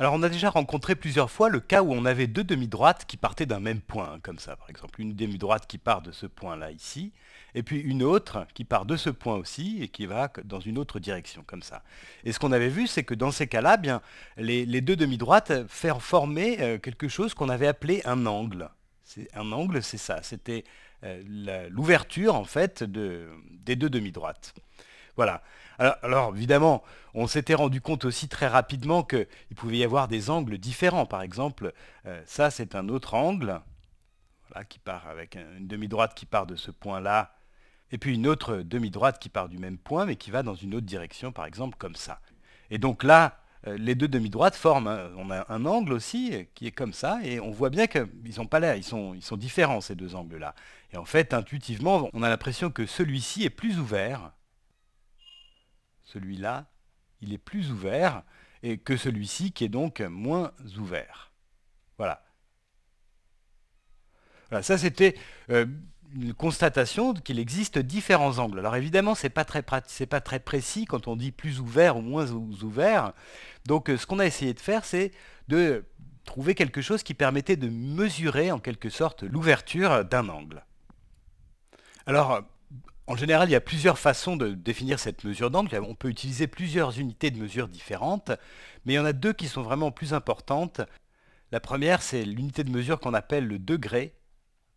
Alors on a déjà rencontré plusieurs fois le cas où on avait deux demi-droites qui partaient d'un même point, comme ça par exemple. Une demi-droite qui part de ce point-là ici, et puis une autre qui part de ce point aussi et qui va dans une autre direction, comme ça. Et ce qu'on avait vu, c'est que dans ces cas-là, eh bien, les, deux demi-droites faire former euh, quelque chose qu'on avait appelé un angle. Un angle, c'est ça, c'était euh, l'ouverture en fait de, des deux demi-droites. Voilà. Alors, évidemment, on s'était rendu compte aussi très rapidement qu'il pouvait y avoir des angles différents. Par exemple, euh, ça c'est un autre angle, voilà, qui part avec une demi-droite qui part de ce point-là, et puis une autre demi-droite qui part du même point, mais qui va dans une autre direction, par exemple comme ça. Et donc là, euh, les deux demi-droites forment, un, on a un angle aussi euh, qui est comme ça, et on voit bien qu'ils n'ont pas l'air, ils sont différents ces deux angles-là. Et en fait, intuitivement, on a l'impression que celui-ci est plus ouvert celui-là, il est plus ouvert et que celui-ci qui est donc moins ouvert. Voilà. Voilà, ça c'était euh, une constatation qu'il existe différents angles. Alors évidemment, ce n'est pas, très pas très précis quand on dit plus ouvert ou moins ouvert. Donc euh, ce qu'on a essayé de faire, c'est de trouver quelque chose qui permettait de mesurer en quelque sorte l'ouverture d'un angle. Alors, en général, il y a plusieurs façons de définir cette mesure d'angle. On peut utiliser plusieurs unités de mesure différentes, mais il y en a deux qui sont vraiment plus importantes. La première, c'est l'unité de mesure qu'on appelle le degré.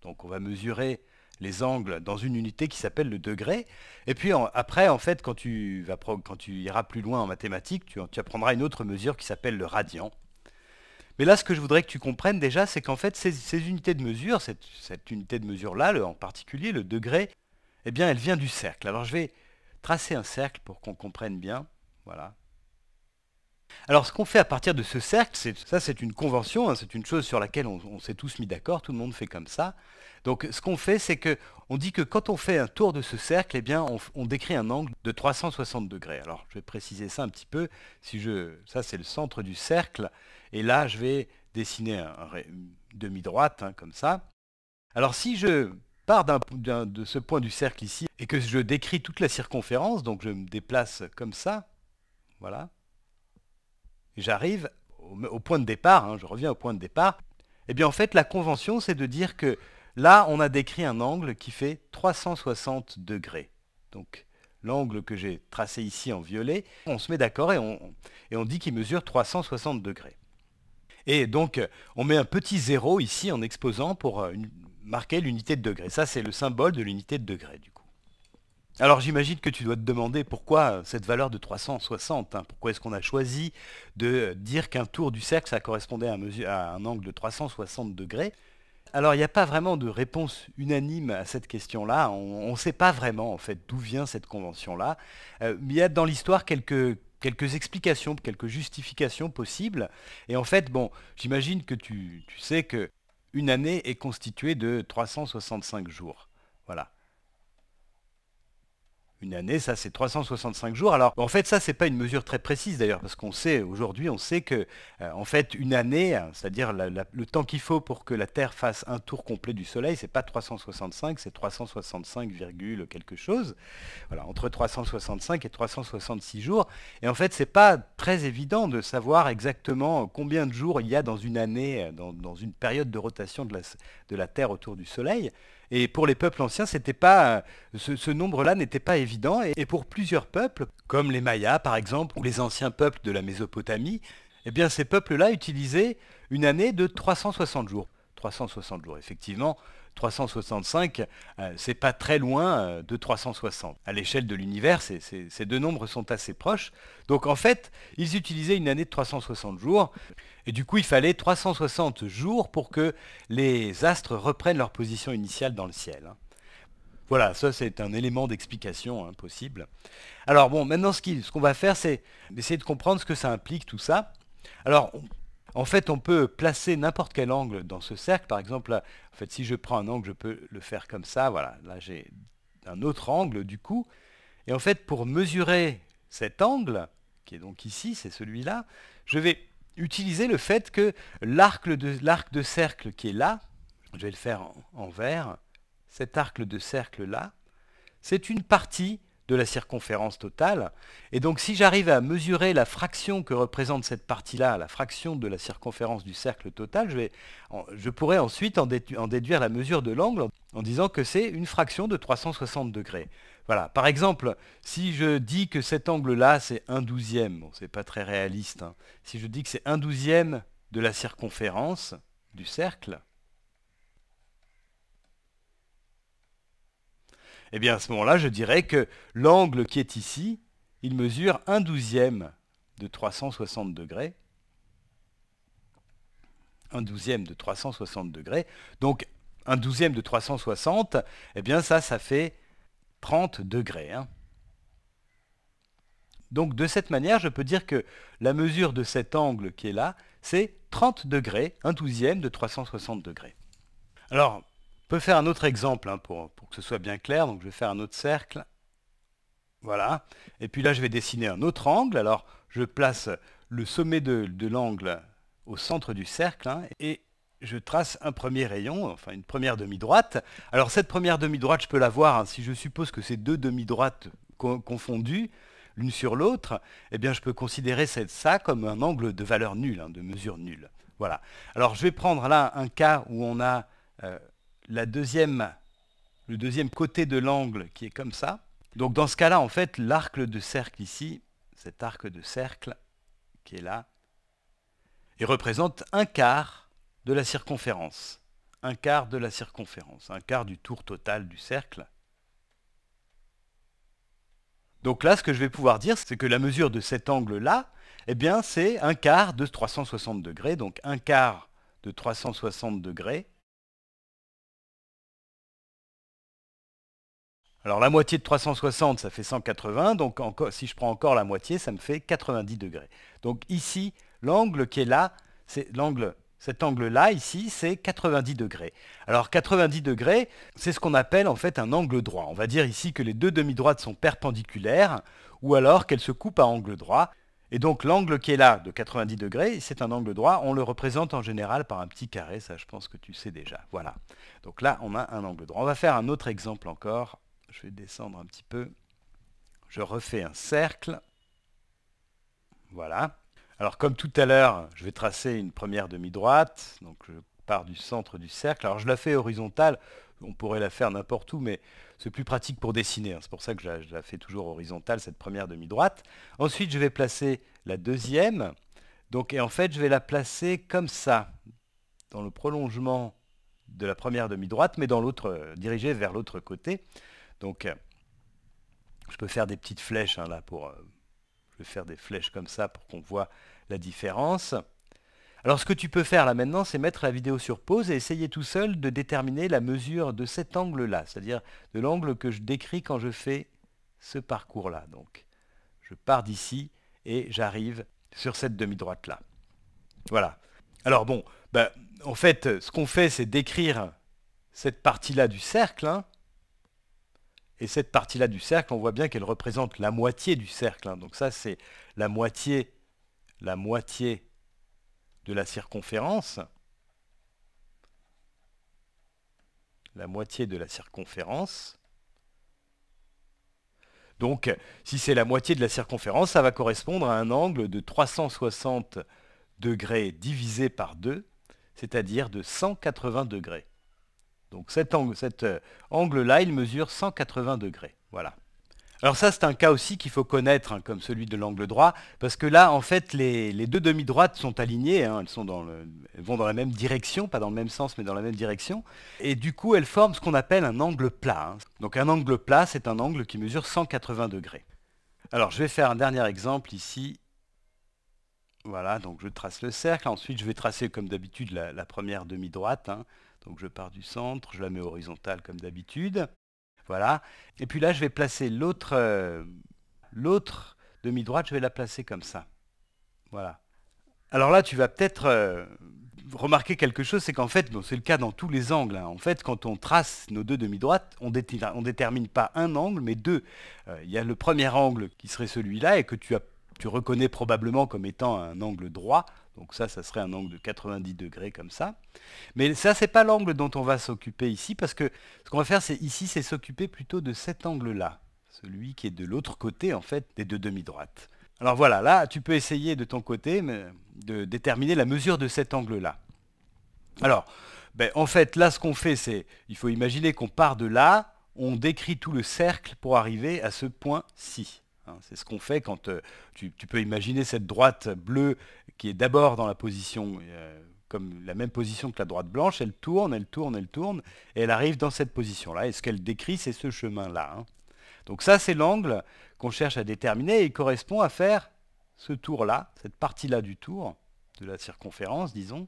Donc on va mesurer les angles dans une unité qui s'appelle le degré. Et puis après, en fait, quand tu, iras plus loin en mathématiques, tu, apprendras une autre mesure qui s'appelle le radian. Mais là, ce que je voudrais que tu comprennes déjà, c'est qu'en fait, ces, unités de mesure, cette unité de mesure-là, en particulier le degré, eh bien, elle vient du cercle. Alors, je vais tracer un cercle pour qu'on comprenne bien. Voilà. Alors, ce qu'on fait à partir de ce cercle, ça, c'est une convention, hein, c'est une chose sur laquelle on, s'est tous mis d'accord, tout le monde fait comme ça. Donc, ce qu'on fait, c'est que on dit que quand on fait un tour de ce cercle, eh bien, on, décrit un angle de 360 degrés. Alors, je vais préciser ça un petit peu. Si je, ça, c'est le centre du cercle, et là, je vais dessiner un, une demi-droite, hein, comme ça. Alors, si je part de ce point du cercle ici et que je décris toute la circonférence, donc je me déplace comme ça, voilà, j'arrive au, point de départ, hein, je reviens au point de départ, et eh bien en fait la convention c'est de dire que là on a décrit un angle qui fait 360 degrés. Donc l'angle que j'ai tracé ici en violet, on se met d'accord et on, et on dit qu'il mesure 360 degrés. Et donc, on met un petit zéro ici en exposant pour euh, une, marquer l'unité de degré. Ça, c'est le symbole de l'unité de degré, du coup. Alors j'imagine que tu dois te demander pourquoi cette valeur de 360, hein. pourquoi est-ce qu'on a choisi de dire qu'un tour du cercle, ça correspondait à, un angle de 360 degrés. Alors il n'y a pas vraiment de réponse unanime à cette question-là, on ne sait pas vraiment en fait d'où vient cette convention-là, euh, mais il y a dans l'histoire quelques, quelques explications, quelques justifications possibles, et en fait, bon, j'imagine que tu sais que une année est constituée de 365 jours. Voilà une année, ça c'est 365 jours. Alors en fait ça c'est pas une mesure très précise d'ailleurs parce qu'on sait aujourd'hui on sait que euh, en fait une année, c'est-à-dire le temps qu'il faut pour que la Terre fasse un tour complet du Soleil, c'est pas 365, c'est 365, quelque chose. Voilà entre 365 et 366 jours. Et en fait c'est pas très évident de savoir exactement combien de jours il y a dans une année, dans, une période de rotation de de la Terre autour du Soleil. Et pour les peuples anciens, euh, ce, nombre-là n'était pas évident. Et, pour plusieurs peuples, comme les Mayas par exemple, ou les anciens peuples de la Mésopotamie, eh bien ces peuples-là utilisaient une année de 360 jours. 360 jours, effectivement, 365, euh, c'est pas très loin euh, de 360. À l'échelle de l'univers, ces deux nombres sont assez proches. Donc en fait, ils utilisaient une année de 360 jours. Et du coup, il fallait 360 jours pour que les astres reprennent leur position initiale dans le ciel. Hein. Voilà, ça c'est un élément d'explication impossible hein, possible. Alors bon, maintenant ce qu'on va faire, c'est d'essayer de comprendre ce que ça implique tout ça. Alors, en fait, on peut placer n'importe quel angle dans ce cercle. Par exemple, en fait, si je prends un angle, je peux le faire comme ça. Voilà, là j'ai un autre angle du coup. Et en fait, pour mesurer cet angle, qui est donc ici, c'est celui-là, je vais utiliser le fait que l'arc de, cercle qui est là, je vais le faire en vert, cet arc de cercle là, c'est une partie de la circonférence totale. Et donc si j'arrive à mesurer la fraction que représente cette partie-là, la fraction de la circonférence du cercle total, je, vais, je pourrais ensuite en, déduire la mesure de l'angle en disant que c'est une fraction de 360 degrés. Voilà. Par exemple, si je dis que cet angle-là, c'est 1 douzième, bon, c'est pas très réaliste, hein. si je dis que c'est un douzième de la circonférence du cercle, Eh bien à ce moment-là, je dirais que l'angle qui est ici, il mesure 1 douzième de 360 degrés. 1 douzième de 360 degrés. Donc un douzième de 360, eh bien ça, ça fait 30 degrés. Hein. Donc de cette manière, je peux dire que la mesure de cet angle qui est là, c'est 30 degrés, 1 douzième de 360 degrés. Alors, je peux faire un autre exemple hein, pour, que ce soit bien clair. Donc je vais faire un autre cercle. Voilà. Et puis là, je vais dessiner un autre angle. Alors, je place le sommet de, l'angle au centre du cercle hein, et je trace un premier rayon, enfin une première demi-droite. Alors cette première demi-droite, je peux la voir, hein. si je suppose que ces deux demi-droites confondues, l'une sur l'autre, eh bien je peux considérer cette, ça comme un angle de valeur nulle, de mesure nulle. Voilà. Alors je vais prendre là un cas où on a euh, deuxième, le deuxième côté de l'angle qui est comme ça. Donc dans ce cas-là, en fait, l'arc de cercle ici, cet arc de cercle qui est là, il représente un quart de la circonférence. Un quart de la circonférence, un quart du tour total du cercle. Donc là, ce que je vais pouvoir dire, c'est que la mesure de cet angle-là, eh bien, c'est un quart de 360 degrés, donc un quart de 360 degrés Alors la moitié de 360, ça fait 180, donc encore, si je prends encore la moitié, ça me fait 90 degrés. Donc ici, l'angle qui est là, c'est l'angle, cet angle-là ici, c'est 90 degrés. Alors 90 degrés, c'est ce qu'on appelle en fait un angle droit. On va dire ici que les deux demi-droites sont perpendiculaires, ou alors qu'elles se coupent à angle droit. Et donc l'angle qui est là de 90 degrés, c'est un angle droit. On le représente en général par un petit carré, ça je pense que tu sais déjà. Voilà. Donc là, on a un angle droit. On va faire un autre exemple encore je vais descendre un petit peu. Je refais un cercle. Voilà. Alors comme tout à l'heure, je vais tracer une première demi-droite. Donc je pars du centre du cercle. Alors je la fais horizontale. On pourrait la faire n'importe où, mais c'est plus pratique pour dessiner. Hein. C'est pour ça que je la, je la, fais toujours horizontale, cette première demi-droite. Ensuite, je vais placer la deuxième. Donc, et en fait, je vais la placer comme ça, dans le prolongement de la première demi-droite, mais dans l'autre, euh, dirigée vers l'autre côté. Donc, euh, je peux faire des petites flèches hein, là pour... Euh, je vais faire des flèches comme ça pour qu'on voit la différence. Alors ce que tu peux faire là maintenant, c'est mettre la vidéo sur pause et essayer tout seul de déterminer la mesure de cet angle-là, c'est-à-dire de l'angle que je décris quand je fais ce parcours-là. Donc je pars d'ici et j'arrive sur cette demi-droite-là. Voilà. Alors bon, ben, en fait, ce qu'on fait, c'est décrire cette partie-là du cercle, hein, et cette partie-là du cercle, on voit bien qu'elle représente la moitié du cercle. Hein. Donc ça, c'est la moitié, la moitié de la circonférence. La moitié de la circonférence. Donc, si c'est la moitié de la circonférence, ça va correspondre à un angle de 360 degrés divisé par 2, c'est-à-dire de 180 degrés. Donc cet euh, angle-là, il mesure 180 degrés. Voilà. Alors ça, c'est un cas aussi qu'il faut connaître, hein, comme celui de l'angle droit, parce que là, en fait, les, deux demi-droites sont alignées, hein, elles, vont dans la même direction, pas dans le même sens, mais dans la même direction, et du coup, elles forment ce qu'on appelle un angle plat. Hein. Donc un angle plat, c'est un angle qui mesure 180 degrés. Alors je vais faire un dernier exemple ici. Voilà, donc je trace le cercle, ensuite je vais tracer comme d'habitude la, la, première demi-droite, donc je pars du centre, je la mets horizontale comme d'habitude. Voilà. Et puis là, je vais placer l'autre euh, l'autre demi-droite, je vais la placer comme ça. Voilà. Alors là, tu vas peut-être euh, remarquer quelque chose, c'est qu'en fait, c'est le cas dans tous les angles. Hein. En fait, quand on trace nos deux demi-droites, on ne détermine pas un angle, mais deux. Euh, il y a le premier angle qui serait celui-là et que tu as tu reconnais probablement comme étant un angle droit. Donc ça, ça serait un angle de 90 degrés comme ça. Mais ça, n'est pas l'angle dont on va s'occuper ici, parce que ce qu'on va faire c'est ici, c'est s'occuper plutôt de cet angle-là, celui qui est de l'autre côté en fait des deux demi-droites. Alors voilà, là, tu peux essayer de ton côté de déterminer la mesure de cet angle-là. Alors, ben, en fait, là, ce qu'on fait, c'est, il faut imaginer qu'on part de là, on décrit tout le cercle pour arriver à ce point-ci. Hein, c'est ce qu'on fait quand euh, tu, peux imaginer cette droite bleue qui est d'abord dans la position, euh, comme la même position que la droite blanche, elle tourne, elle tourne, elle tourne, et elle arrive dans cette position-là. Et ce qu'elle décrit, c'est ce chemin-là. Hein. Donc ça, c'est l'angle qu'on cherche à déterminer et il correspond à faire ce tour-là, cette partie-là du tour, de la circonférence, disons,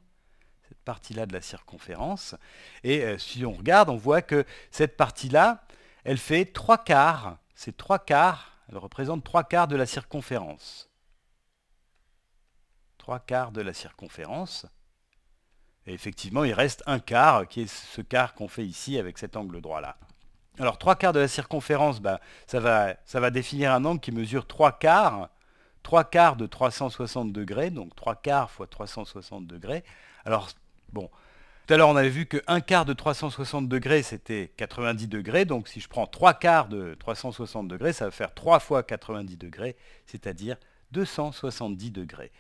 cette partie-là de la circonférence. Et euh, si on regarde, on voit que cette partie-là, elle fait trois quarts, c'est trois quarts elle représente trois quarts de la circonférence. Trois quarts de la circonférence. Et effectivement, il reste un quart, qui est ce quart qu'on fait ici avec cet angle droit-là. Alors, trois quarts de la circonférence, bah, ça, va, ça va définir un angle qui mesure trois quarts. Trois quarts de 360 degrés, donc trois quarts fois 360 degrés. Alors, bon, tout à l'heure, on avait vu que 1 quart de 360 degrés, c'était 90 degrés. Donc si je prends 3 quarts de 360 degrés, ça va faire 3 fois 90 degrés, c'est-à-dire 270 degrés.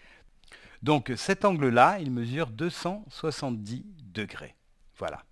Donc cet angle-là, il mesure 270 degrés. Voilà.